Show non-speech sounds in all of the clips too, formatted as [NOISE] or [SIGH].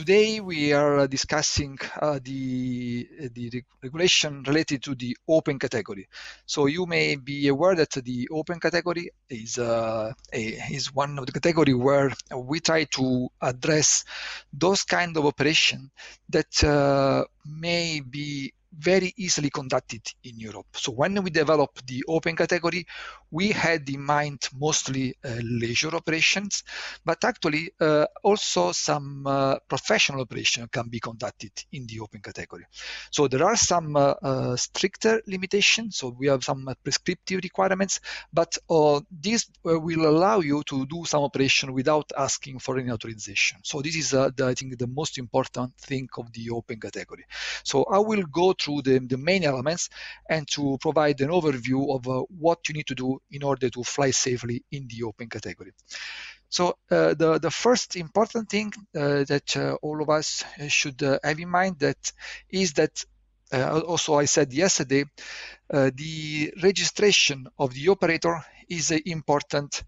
today we are uh, discussing uh, the, uh, the reg regulation related to the open category. So you may be aware that the open category is, uh, a, is one of the category where we try to address those kind of operation that uh, may be very easily conducted in Europe. So when we developed the open category, we had in mind mostly uh, leisure operations, but actually uh, also some uh, professional operation can be conducted in the open category. So there are some uh, uh, stricter limitations. So we have some prescriptive requirements, but uh, this will allow you to do some operation without asking for any authorization. So this is, the, I think, the most important thing of the open category. So I will go through the, the main elements and to provide an overview of uh, what you need to do in order to fly safely in the open category. So uh, the, the first important thing uh, that uh, all of us uh, should uh, have in mind that is that uh, also I said yesterday, the registration of the operator is important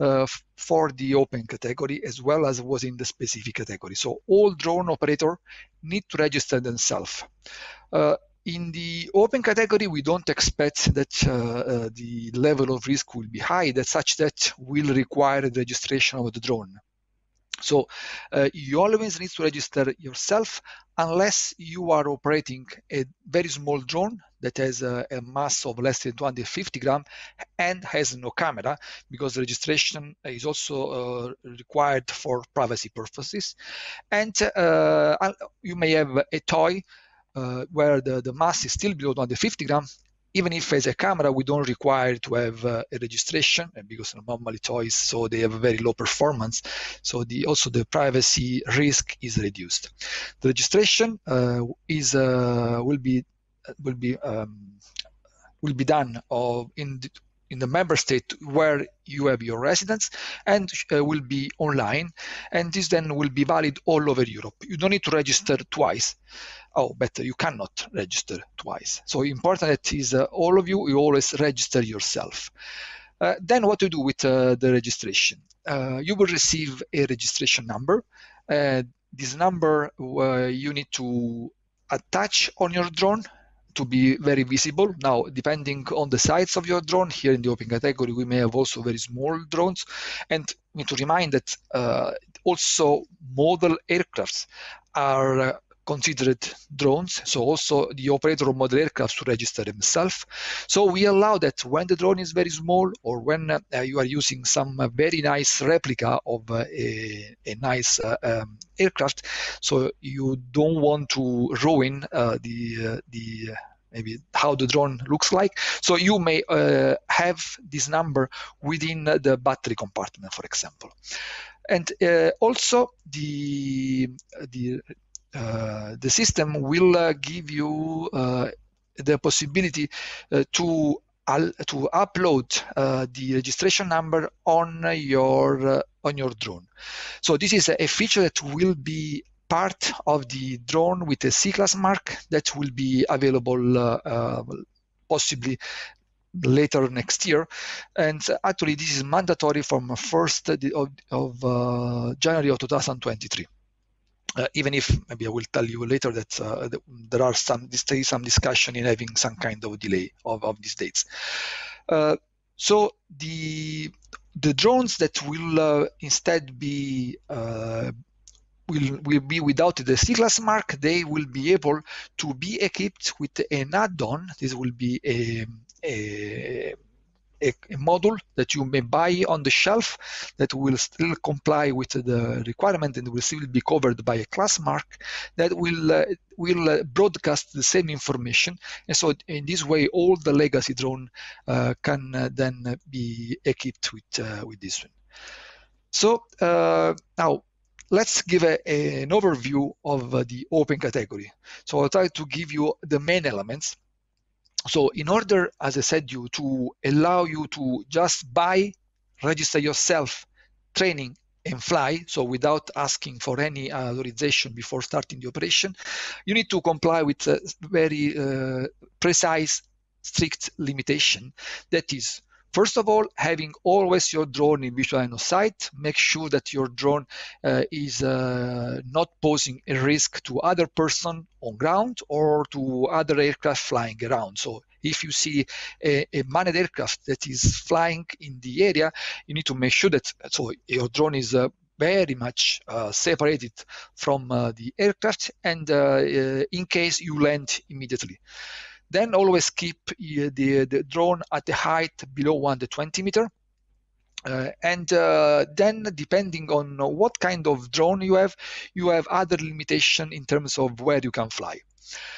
uh, for the open category as well as was in the specific category. So all drone operator need to register themselves. Uh, in the open category, we don't expect that uh, the level of risk will be high, that such that will require the registration of the drone. So uh, you always need to register yourself unless you are operating a very small drone that has a, a mass of less than 250 gram and has no camera because registration is also uh, required for privacy purposes. And uh, uh you may have a toy uh, where the, the mass is still below 250 gram even if as a camera we don't require to have uh, a registration uh, because normally toys so they have a very low performance so the also the privacy risk is reduced the registration uh, is uh, will be uh, will be um, will be done of uh, in the, in the member state where you have your residence and uh, will be online and this then will be valid all over europe you don't need to register twice oh, better, you cannot register twice. So important it is, uh, all of you, you always register yourself. Uh, then what to do with uh, the registration? Uh, you will receive a registration number. Uh, this number uh, you need to attach on your drone to be very visible. Now, depending on the size of your drone, here in the open category, we may have also very small drones. And we need to remind that uh, also model aircrafts are considered drones. So also the operator of model aircraft to register himself. So we allow that when the drone is very small or when uh, you are using some uh, very nice replica of uh, a, a, nice uh, um, aircraft, so you don't want to ruin uh, the uh, the maybe how the drone looks like. So you may uh, have this number within the battery compartment, for example. And uh, also the the uh, the system will uh, give you uh, the possibility to to upload uh, the registration number on your uh, on your drone. So this is a feature that will be part of the drone with a C-class mark that will be available uh, possibly later next year. And actually, this is mandatory from 1st of, of January of 2023 uh, even if maybe I will tell you later that, uh, that there are some there is some discussion in having some kind of delay of, of these dates. Uh, so the the drones that will uh, instead be uh, will will be without the C-class mark, they will be able to be equipped with an add-on. This will be a, a a, a model that you may buy on the shelf that will still comply with the requirement and will still be covered by a class mark that will uh, will uh, broadcast the same information and so in this way all the legacy drone uh, can uh, then be equipped with uh, with this one so uh, now let's give a, a, an overview of the open category so i'll try to give you the main elements so in order, as I said you, to allow you to just buy, register yourself, training and fly, so without asking for any uh, authorization before starting the operation, you need to comply with a very uh, precise, strict limitation. That is, First of all, having always your drone in visual line of sight, make sure that your drone uh, is uh, not posing a risk to other person on ground or to other aircraft flying around. So if you see a, a, manned aircraft that is flying in the area, you need to make sure that so your drone is uh, very much uh, separated from uh, the aircraft and uh, uh, in case you land immediately. Then always keep the, the drone at the height below 1 to 20 meter. Uh, and uh, then depending on what kind of drone you have you have other limitation in terms of where you can fly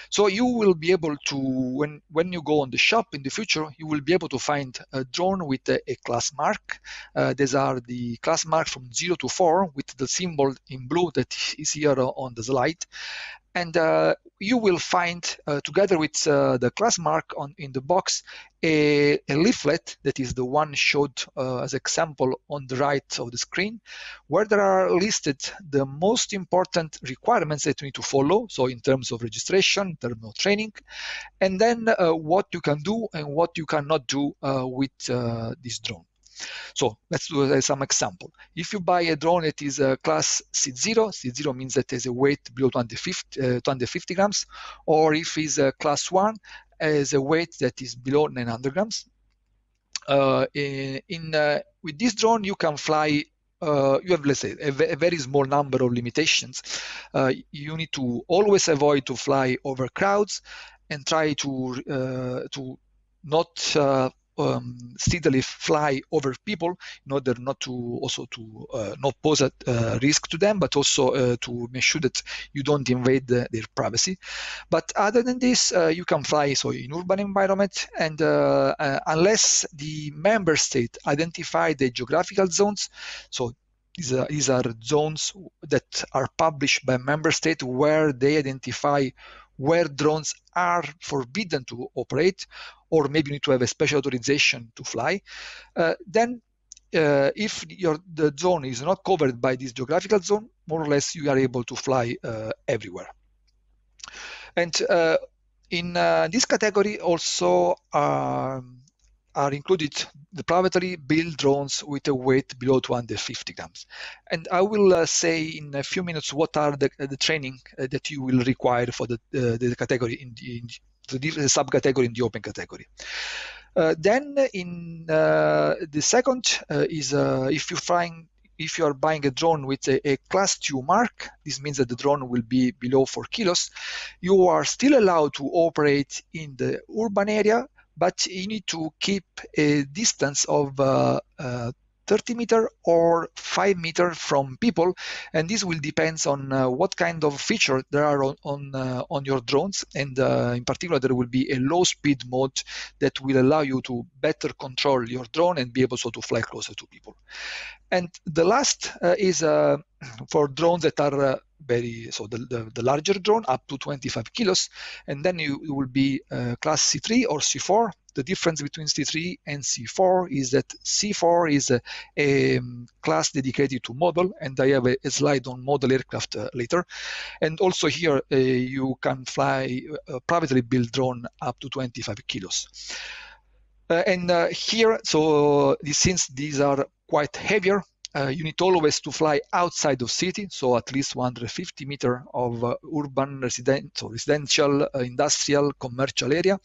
so you will be able to when when you go on the shop in the future you will be able to find a drone with a, a class mark uh, these are the class mark from 0 to 4 with the symbol in blue that is here on the slide and uh, you will find uh, together with uh, the class mark on in the box a, a leaflet that is the one showed uh, as example on the right of the screen where there are listed the most important requirements that you need to follow so in terms of registration terms of training and then uh, what you can do and what you cannot do uh, with this drone so let's do uh, some example. If you buy a drone that is a class C0, C0 means that has a weight below 250, uh, 250 grams, or if it's a class 1, has a weight that is below 900 grams. Uh, in, in uh, with this drone, you can fly uh, you have let's say a, very small number of limitations uh, you need to always avoid to fly over crowds and try to uh, to not uh, um, steadily fly over people in order not to also to uh, not pose a uh, risk to them, but also uh, to make sure that you don't invade the, uh, their privacy. But other than this, uh, you can fly so in urban environment, and unless the member state identify the geographical zones, so these are, these are, zones that are published by member state where they identify where drones are forbidden to operate or maybe you need to have a special authorization to fly, uh, then uh, if your the zone is not covered by this geographical zone, more or less you are able to fly uh, everywhere. And uh, in uh, this category also um, are included the privately built drones with a weight below 250 grams. And I will uh, say in a few minutes what are the, uh, the training uh, that you will require for the, uh, the category in, in, the subcategory in the open category. Uh, then in uh, the second uh, is uh, if you're if you are buying a drone with a, a, class 2 mark this means that the drone will be below 4 kilos you are still allowed to operate in the urban area but you need to keep a distance of uh, uh, 30 meter or 5 meter from people and this will depends on uh, what kind of feature there are on on, uh, on your drones and uh, in particular there will be a low speed mode that will allow you to better control your drone and be able so to fly closer to people and the last uh, is uh, [CLEARS THROAT] for drones that are uh, very so the, the, the, larger drone up to 25 kilos and then you, you will be uh, class c3 or c4 the difference between C3 and C4 is that C4 is a, a um, class dedicated to model, and I have a, a slide on model aircraft uh, later. And also here uh, you can fly uh, privately built drone up to 25 kilos. Uh, and uh, here, so uh, since these are quite heavier, uh, you need always to fly outside of city, so at least 150 meter of uh, urban resident, residential, uh, industrial, commercial area,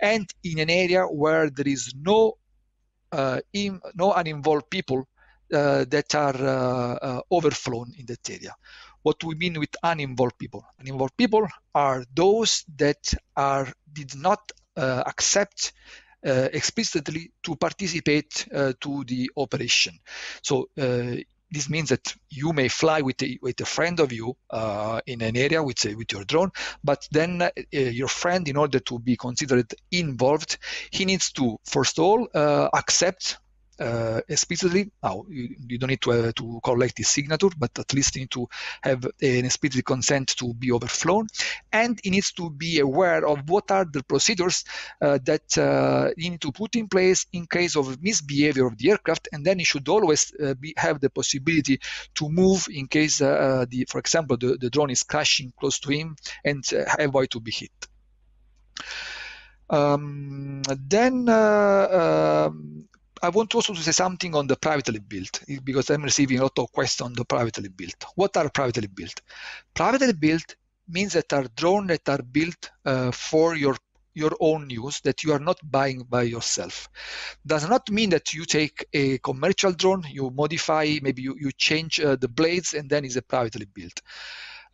and in an area where there is no uh, in, no uninvolved people uh, that are uh, overflown in that area. What we mean with uninvolved people? Uninvolved people are those that are did not accept uh, explicitly to participate uh, to the operation. So uh, this means that you may fly with a, with a friend of you uh, in an area with, uh, with your drone, but then uh, your friend, in order to be considered involved, he needs to, first of all, accept uh, explicitly. Now, you, you don't need to, uh, to collect the signature, but at least you need to have an explicit consent to be overflown. And it needs to be aware of what are the procedures uh, that uh, you need to put in place in case of misbehavior of the aircraft. And then it should always uh, be, have the possibility to move in case, uh, uh, the, for example, the, the drone is crashing close to him and avoid to be hit. Um, then uh, uh, I want also to say something on the privately built because I'm receiving a lot of questions on the privately built. What are privately built? Privately built means that are drones that are built uh, for your your own use that you are not buying by yourself does not mean that you take a commercial drone you modify maybe you, you change uh, the blades and then it's a privately built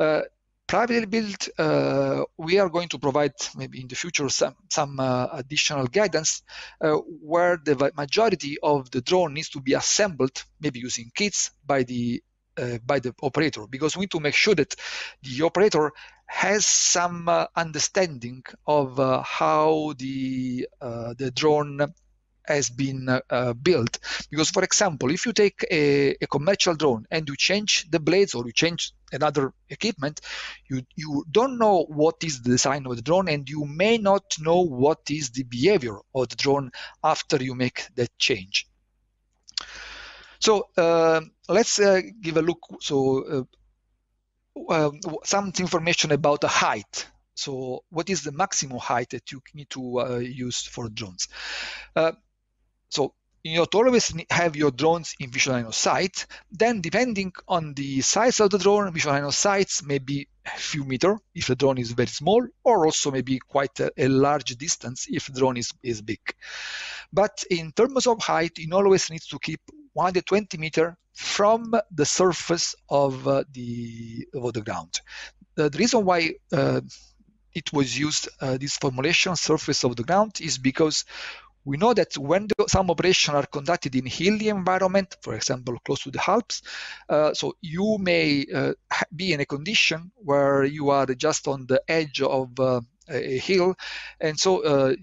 uh, privately built, uh, we are going to provide maybe in the future some, some uh, additional guidance uh, where the majority of the drone needs to be assembled, maybe using kits by the uh, by the operator, because we need to make sure that the operator has some uh, understanding of uh, how the the drone has been uh, built. Because, for example, if you take a, a, commercial drone and you change the blades or you change another equipment, you, you don't know what is the design of the drone and you may not know what is the behavior of the drone after you make that change. So uh, let's uh, give a look. So uh, um, some information about the height. So what is the maximum height that you need to uh, use for drones? Uh, so you always have your drones in visual line of sight. Then, depending on the size of the drone, visual line of sight may be a few meter if the drone is very small, or also maybe quite a, a large distance if the drone is, is big. But in terms of height, you always need to keep 120 meter from the surface of uh, the of the ground. the reason why uh, it was used uh, this formulation surface of the ground is because we know that when the, some operations are conducted in hilly environment, for example, close to the Alps, uh, so you may uh, be in a condition where you are just on the edge of uh, a hill, and so uh,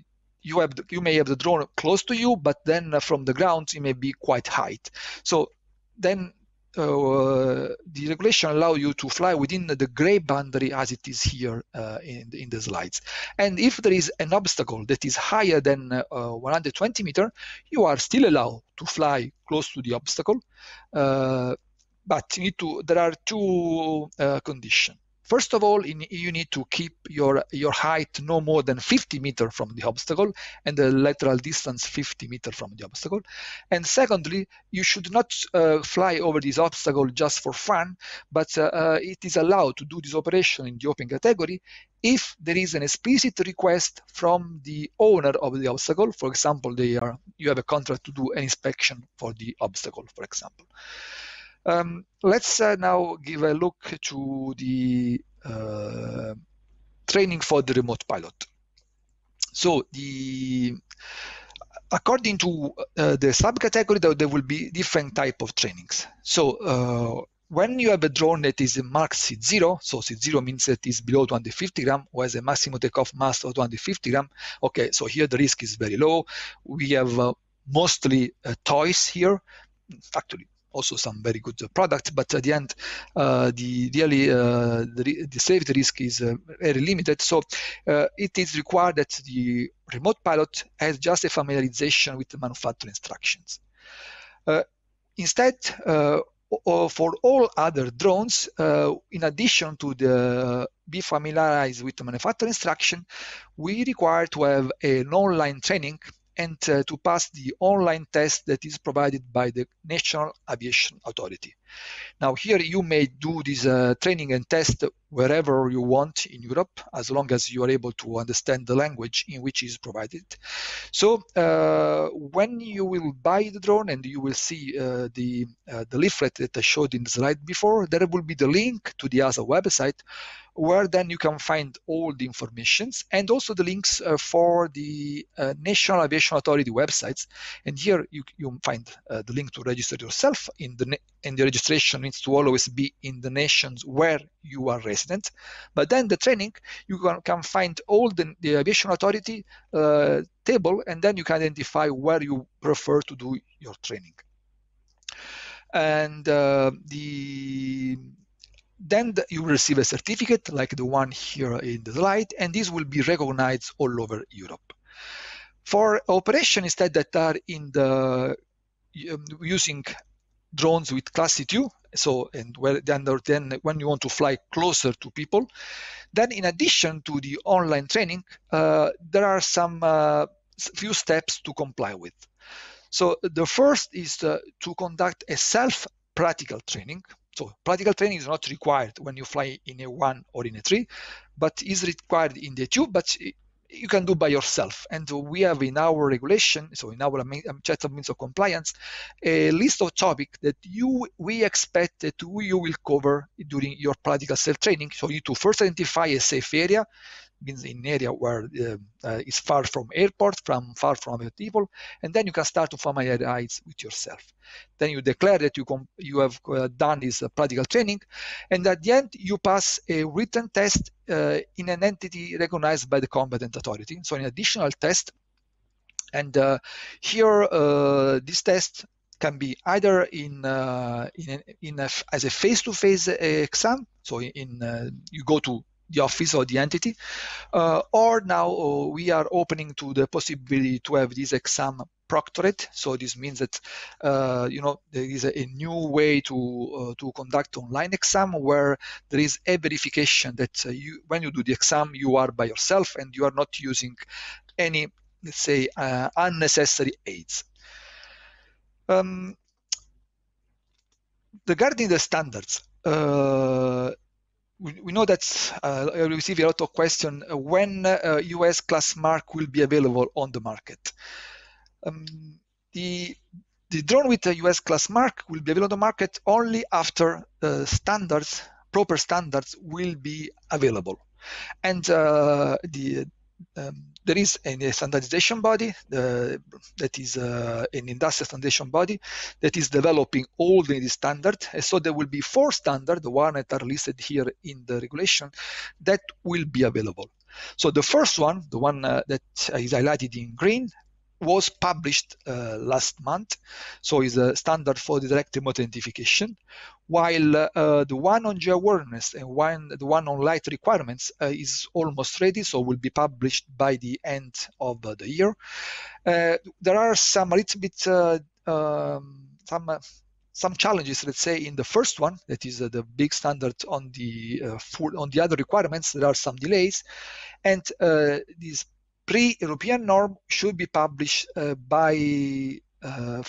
you have the, you may have the drone close to you, but then uh, from the ground it may be quite high. So then uh, the regulation allow you to fly within the gray boundary as it is here uh, in, in the slides. And if there is an obstacle that is higher than uh, 120 meter, you are still allowed to fly close to the obstacle, but you need to, there are two conditions First of all, in, you need to keep your, your height no more than 50 meter from the obstacle and the lateral distance 50 meter from the obstacle. And secondly, you should not uh, fly over this obstacle just for fun, but uh, uh it is allowed to do this operation in the open category if there is an explicit request from the owner of the obstacle. For example, they are, you have a contract to do an inspection for the obstacle, for example. Um, let's uh, now give a look to the uh, training for the remote pilot. So the according to uh, the subcategory, though, there will be different type of trainings. So uh, when you have a drone that is marked C0, so C0 means that it's below 250 gram, whereas the maximum takeoff mass of 250 gram, okay, so here the risk is very low. We have uh, mostly uh, toys here, actually also some very good uh, product, But at the end, uh, the really uh, the, the safety risk is very limited. So it is required that the remote pilot has just a familiarization with the manufacturer instructions. instead for all other drones, uh, in addition to the be familiarized with the manufacturer instruction, we require to have an online training and uh, to pass the online test that is provided by the National Aviation Authority. Now here you may do this uh, training and test wherever you want in Europe, as long as you are able to understand the language in which is provided. So uh, when you will buy the drone and you will see uh, the, uh, the leaflet that I showed in the slide before, there will be the link to the ASA website where then you can find all the informations and also the links uh, for the uh, National Aviation Authority websites. And here you, you find uh, the link to register yourself in the, in the registration needs to always be in the nations where you are resident. But then the training, you can, can find all the, the aviation authority uh, table, and then you can identify where you prefer to do your training. And uh, the then the, you receive a certificate like the one here in the slide, and this will be recognized all over Europe. For operations instead that are in the um, using drones with class CTU. So, and well, then, then when you want to fly closer to people, then in addition to the online training, uh, there are some uh, few steps to comply with. So the first is uh, to conduct a self practical training. So practical training is not required when you fly in a one or in a three, but is required in the two, but you can do by yourself. And we have in our regulation, so in our um, means of compliance, a list of topics that you we expect that you will cover during your practical self-training. So you need to first identify a safe area, means in area where uh, uh, it's far from airport, from far from your people, and then you can start to familiarize with yourself. Then you declare that you you have uh, done this practical training, and at the end you pass a written test in an entity recognized by the competent authority. So an additional test. And here, this test can be either in uh, in, in a, as a face-to-face exam. So in, in uh, you go to the office or the entity. Uh, or now uh, we are opening to the possibility to have this exam proctored. So this means that uh, you know there is a, a new way to uh, to conduct online exam where there is a verification that uh, you when you do the exam you are by yourself and you are not using any let's say uh, unnecessary aids. Um, regarding the standards uh, we, we know that uh, I receive a lot of questions uh, when uh, US class mark will be available on the market. Um, the the drone with a US class mark will be available on the market only after uh, standards, proper standards, will be available, and uh, the um, there is a standardization body uh, that is uh, an industrial standardization body that is developing all the standards. And so there will be four standards, the one that are listed here in the regulation, that will be available. So the first one, the one uh, that is highlighted in green, was published uh, last month, so it's a standard for the direct remote identification, while uh, the one on geo-awareness and one, the one on light requirements uh, is almost ready, so will be published by the end of the year. Uh, there are some a little bit uh, um, some uh, some challenges let's say in the first one that is uh, the big standard on the uh, full, on the other requirements there are some delays and uh, this pre-European norm should be published uh, by uh,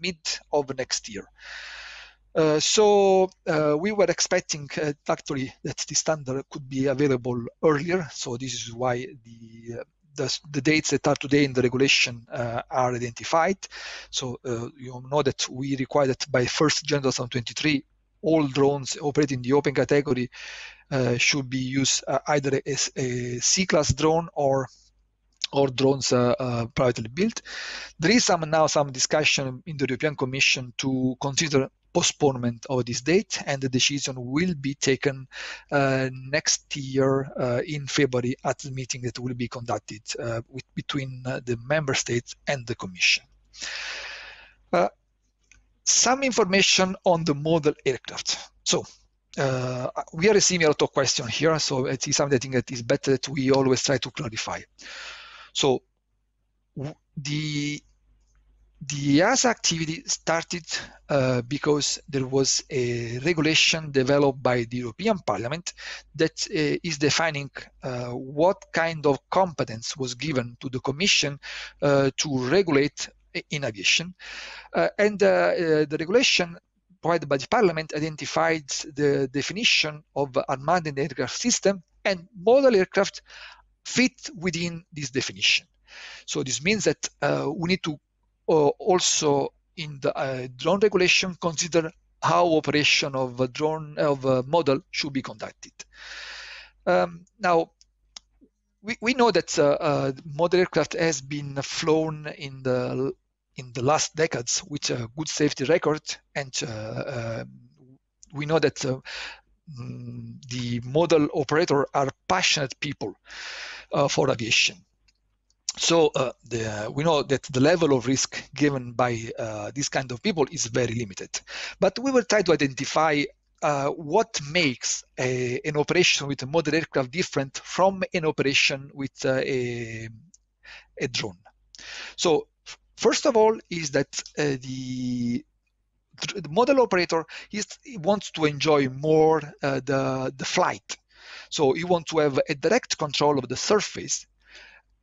mid of next year. Uh, so uh, we were expecting uh, actually that the standard could be available earlier. So this is why the uh, the, the, dates that are today in the regulation uh, are identified. So uh, you know that we require that by 1st January 2023, all drones operating in the open category uh, should be used uh, either as a C-class drone or or drones uh, uh, privately built. There is some now some discussion in the European Commission to consider postponement of this date, and the decision will be taken uh, next year uh, in February at the meeting that will be conducted with, between the member states and the Commission. some information on the model aircraft. So uh, uh, we are a similar to question here, so it is something that is better that we always try to clarify. So the the EASA activity started uh, because there was a regulation developed by the European Parliament that uh, is defining uh, what kind of competence was given to the Commission uh, to regulate uh, in aviation. and the regulation provided by the Parliament identified the definition of unmanned aircraft system, and model aircraft fit within this definition. So this means that uh, we need to uh, also in the uh, drone regulation consider how operation of a drone of a model should be conducted. Um, now, we, we know that uh, uh, model aircraft has been flown in the in the last decades with a good safety record and uh, um, we know that uh, mm, the model operator are passionate people uh, for aviation. So uh, the, we know that the level of risk given by uh, this kind of people is very limited. But we will try to identify uh, what makes a, an operation with a model aircraft different from an operation with a, a drone. So First of all, is that uh, the the model operator is, wants to enjoy more uh, the, the flight. So you want to have a direct control of the surface.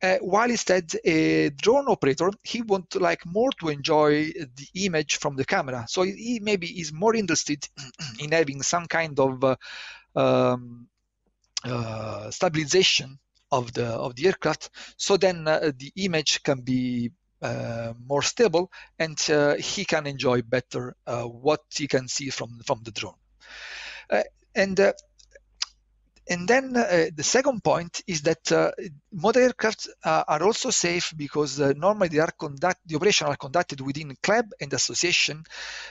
Uh, while instead a drone operator, he would like more to enjoy the image from the camera. So he maybe is more interested [CLEARS THROAT] in having some kind of uh, um, uh, stabilization of the of the aircraft. So then uh, the image can be uh, more stable and uh, he can enjoy better uh, what he can see from from the drone uh, and uh, and then uh, the second point is that uh, model aircraft uh, are also safe because normally they are conduct the operation are conducted within club and association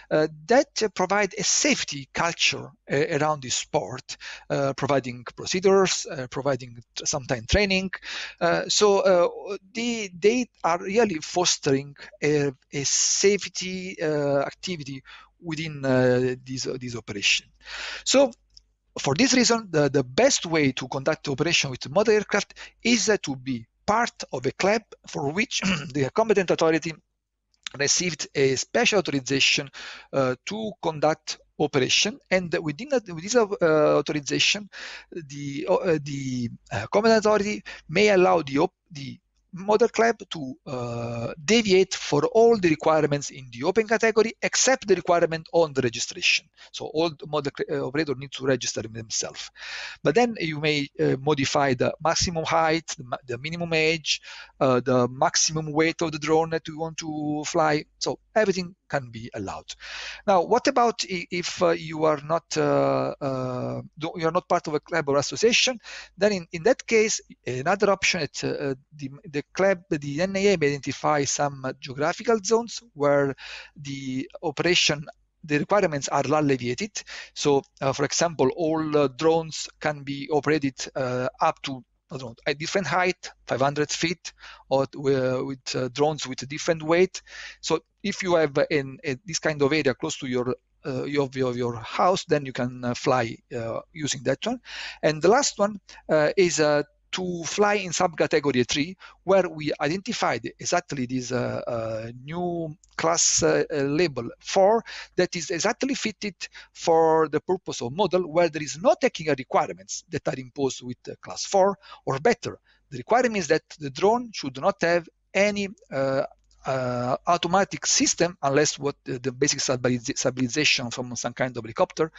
that provide a safety culture around this sport, providing procedures, providing sometimes training. so they they are really fostering a, a safety activity within uh, this, uh, this operation. So for this reason, the, the best way to conduct operation with model aircraft is uh, to be part of a club for which [CLEARS THROAT] the competent authority received a special authorization uh, to conduct operation and within that, with this uh, authorization the uh, the competent authority may allow the the model club to uh, deviate for all the requirements in the open category except the requirement on the registration. So all the model uh, operator need to register themselves. But then you may uh, modify the maximum height, the, ma the minimum age, uh, the maximum weight of the drone that you want to fly. So everything can be allowed. Now, what about if uh, you are not uh, uh, you are not part of a club or association? Then, in, in that case, another option at uh, uh, the the club the NAA may identify some geographical zones where the operation the requirements are alleviated. So, uh, for example, all drones can be operated up to a at different height, 500 feet, or with uh, drones with a different weight. So if you have in, in this kind of area close to your uh, your, your, your house, then you can uh, fly uh, using that one. And the last one uh, is a to fly in subcategory 3, where we identified exactly this uh, uh, new class uh, uh, label 4 that is exactly fitted for the purpose of model where there is no technical requirements that are imposed with class 4, or better, the requirement is that the drone should not have any uh, uh automatic system, unless what uh, the basic stabilization from some kind of helicopter,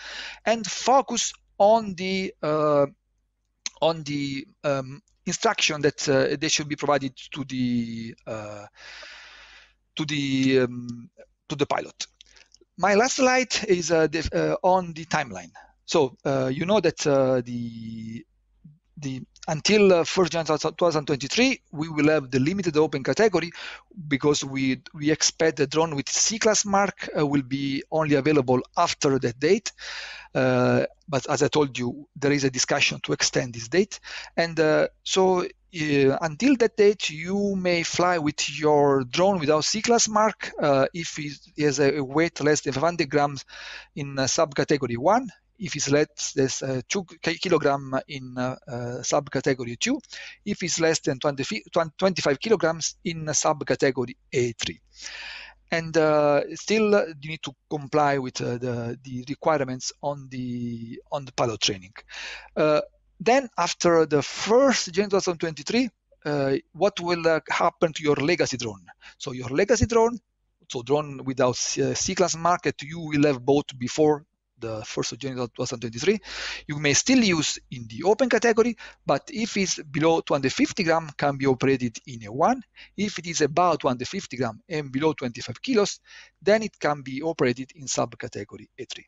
and focus on the uh, on the um, instruction that uh, they should be provided to the uh, to the um, to the pilot. My last slide is uh, the, uh, on the timeline. So uh, you know that uh, the the until uh, 1st January 2023, we will have the limited open category because we we expect the drone with C-class mark uh, will be only available after that date. Uh, but as I told you, there is a discussion to extend this date, and uh, so uh, until that date, you may fly with your drone without C-class mark uh, if it has a weight less than 500 grams in uh, subcategory 1 if it's less than uh, 2 kilogram in uh, subcategory 2, if it's less than 20, 25 kilograms in subcategory A3 and uh, still uh, you need to comply with uh, the, the requirements on the on the pilot training. Uh, then after the first January 2023, what will happen to your legacy drone? So your legacy drone, so drone without C-class market, you will have bought before the 1st of January 2023. You may still use in the open category, but if it's below 250 gram, can be operated in a one. If it is about 250 gram and below 25 kilos, then it can be operated in subcategory A3.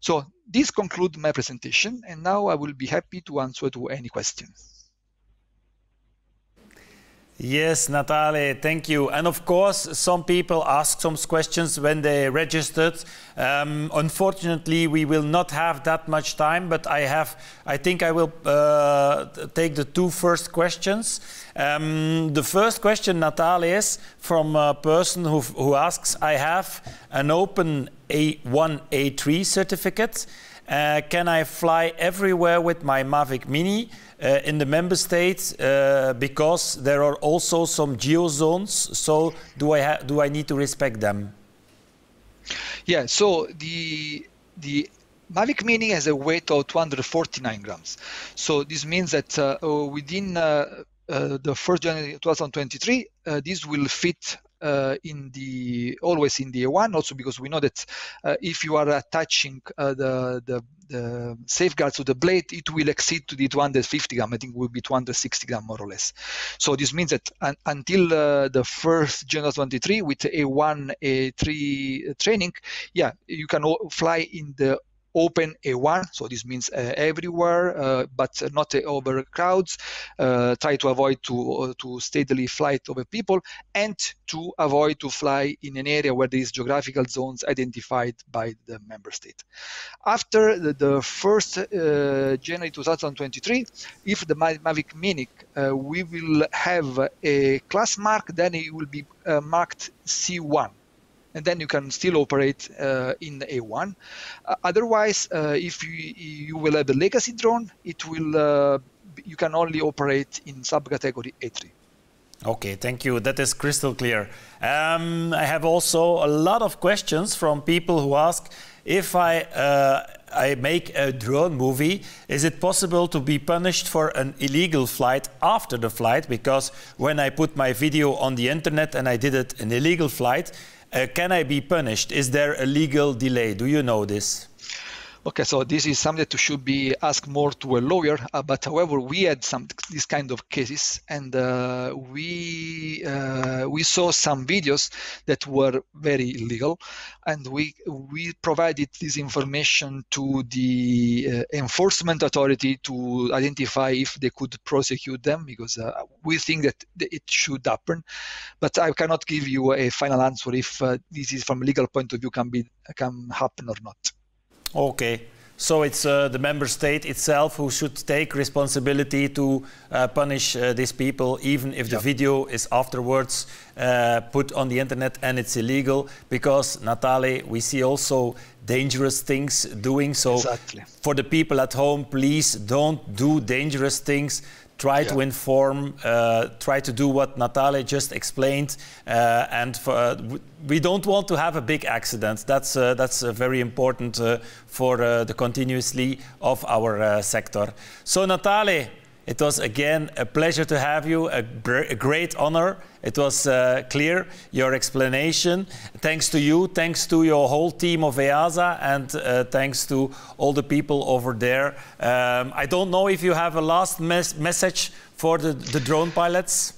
So this concludes my presentation, and now I will be happy to answer to any questions. Yes, Natalie, thank you. And of course, some people ask some questions when they registered. Um, unfortunately, we will not have that much time, but I have, I think I will uh, take the two first questions. Um, the first question, Natalie, is from a person who, who asks, I have an open A1, A3 certificate. Uh, can I fly everywhere with my Mavic Mini uh, in the member states? Uh, because there are also some geo zones. So do I do I need to respect them? Yeah. So the the Mavic Mini has a weight of 249 grams. So this means that uh, within uh, uh, the first January 2023, this will fit uh, in the always in the A1. Also because we know that uh, if you are attaching uh, the, the the safeguards to the blade, it will exceed to the 250 gram. I think will be 260 gram more or less. So this means that un- until uh, the first General 23 with A1, A3 training, yeah, you can fly in the open A1, so this means uh, everywhere, uh, but not over crowds. Uh, try to avoid to uh, to steadily fly over people, and to avoid to fly in an area where there is geographical zones identified by the member state. After the, the first uh, January 2023, if the Mavic Mini, uh, we will have a class mark, then it will be marked C1 and then you can still operate uh, in A1. Uh, otherwise, uh, if you, you, will have a legacy drone, it will uh, you can only operate in subcategory A3. Okay, thank you. That is crystal clear. Um, I have also a lot of questions from people who ask if I uh, I make a drone movie, is it possible to be punished for an illegal flight after the flight? Because when I put my video on the internet and I did it an illegal flight, uh, can I be punished? Is there a legal delay? Do you know this? Okay, so this is something that should be asked more to a lawyer. Uh, but however, we had some this kind of cases, and uh, we uh, we saw some videos that were very illegal, and we we provided this information to the uh, enforcement authority to identify if they could prosecute them because uh, we think that it should happen. But I cannot give you a final answer if uh, this is from a legal point of view can be can happen or not. Okay. So it's uh, the member state itself who should take responsibility to uh, punish uh, these people, even if the video is afterwards uh, put on the internet and it's illegal. Because Natale, we see also dangerous things doing. So exactly. for the people at home, please don't do dangerous things try yeah. to inform, uh, try to do what Natalie just explained. Uh, and for, uh, we don't want to have a big accident. That's, uh, that's uh, very important uh, for the continuously of our sector. So Natalie. It was again a pleasure to have you, a, a great honor. It was uh, clear, your explanation. Thanks to you, thanks to your whole team of EASA, and uh, thanks to all the people over there. Um, I don't know if you have a last mes message for the, the drone pilots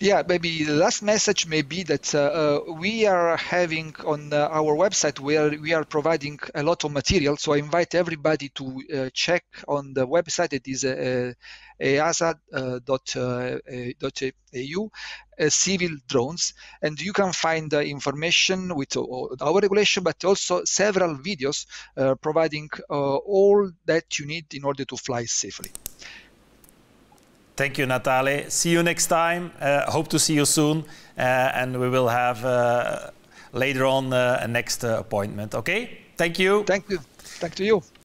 yeah, maybe the last message may be that uh, uh we are having on uh, our website where we are providing a lot of material. So I invite everybody to uh, check on the website. It is uh, uh easa.eu civil drones, and you can find information with our regulation, but also several videos providing all that you need in order to fly safely. Thank you, Natale. See you next time. Uh, hope to see you soon. Uh, and we will have uh, later on uh, a next uh, appointment. Okay? Thank you. Thank you. Thank to you.